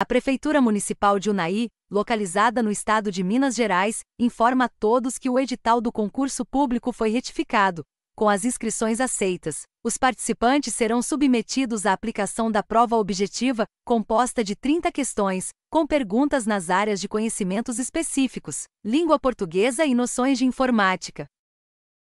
A Prefeitura Municipal de Unai, localizada no estado de Minas Gerais, informa a todos que o edital do concurso público foi retificado. Com as inscrições aceitas, os participantes serão submetidos à aplicação da prova objetiva, composta de 30 questões, com perguntas nas áreas de conhecimentos específicos, língua portuguesa e noções de informática.